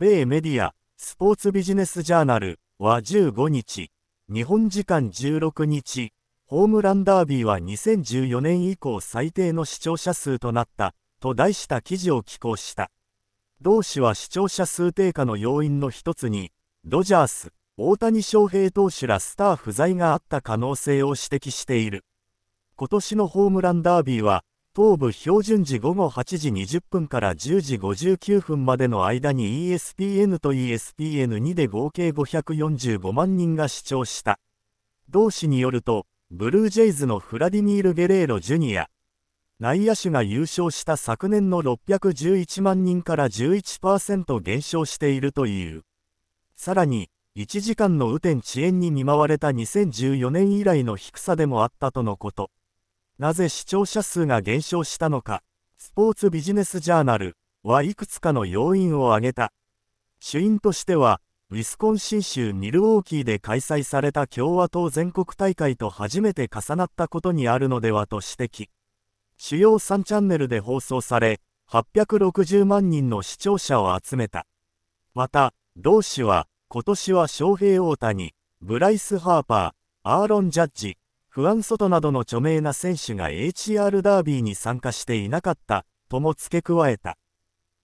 米メディア、スポーツビジネスジャーナルは15日、日本時間16日、ホームランダービーは2014年以降最低の視聴者数となったと題した記事を寄稿した。同氏は視聴者数低下の要因の一つに、ドジャース、大谷翔平投手らスター不在があった可能性を指摘している。今年のホームランダービーは、東部標準時午後8時20分から10時59分までの間に ESPN と ESPN2 で合計545万人が視聴した。同氏によると、ブルージェイズのフラディミール・ゲレーロ・ジュニア、内野手が優勝した昨年の611万人から11%減少しているという。さらに、1時間の雨天遅延に見舞われた2014年以来の低さでもあったとのこと。なぜ視聴者数が減少したのか、スポーツビジネスジャーナルはいくつかの要因を挙げた。主因としては、ウィスコンシン州ミルウォーキーで開催された共和党全国大会と初めて重なったことにあるのではと指摘。主要3チャンネルで放送され、860万人の視聴者を集めた。また、同氏は、今年は翔平大谷、ブライス・ハーパー、アーロン・ジャッジ、フアン・ソトなどの著名な選手が HR ダービーに参加していなかったとも付け加えた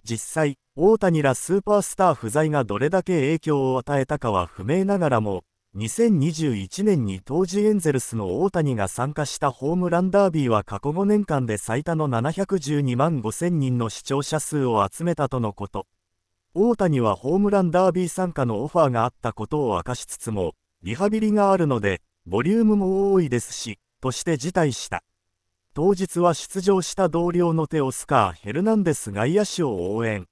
実際大谷らスーパースター不在がどれだけ影響を与えたかは不明ながらも2021年に当時エンゼルスの大谷が参加したホームランダービーは過去5年間で最多の712万5000人の視聴者数を集めたとのこと大谷はホームランダービー参加のオファーがあったことを明かしつつもリハビリがあるのでボリュームも多いですし、として辞退した。当日は出場した同僚のテオスカー・ヘルナンデス外野手を応援。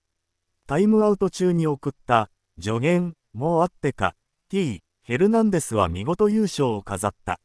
タイムアウト中に送った助言もあってか、T・ ヘルナンデスは見事優勝を飾った。